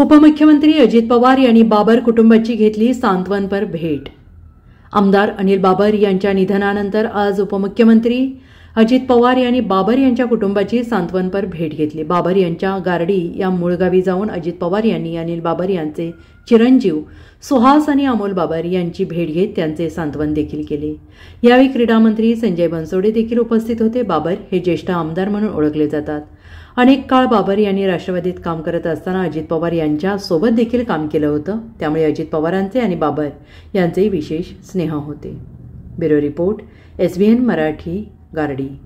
उपमुख्यमंत्री अजित पवार यांनी बाबर कुटुंबाची घेतली सांत्वनपर भेट आमदार अनिल बाबर यांच्या निधनानंतर आज उपमुख्यमंत्री अजित पवार यांनी बाबर यांच्या कुटुंबाची सांत्वनपर भेट घेतली बाबर यांच्या गार्डी या मूळगावी जाऊन अजित पवार यांनी अनिल बाबर यांचे चिरंजीव सुहास आणि अमोल बाबर यांची भेट घेत त्यांचे सांत्वन देखील केले यावेळी क्रीडा मंत्री संजय बनसोडे देखील उपस्थित होते बाबर हे ज्येष्ठ आमदार म्हणून ओळखले जातात अनेक काळ बाबर यांनी राष्ट्रवादीत काम करत असताना अजित पवार यांच्या सोबत देखील काम केलं होतं त्यामुळे अजित पवारांचे आणि बाबर यांचे विशेष स्नेह होते bureau report SBN Marathi Gardi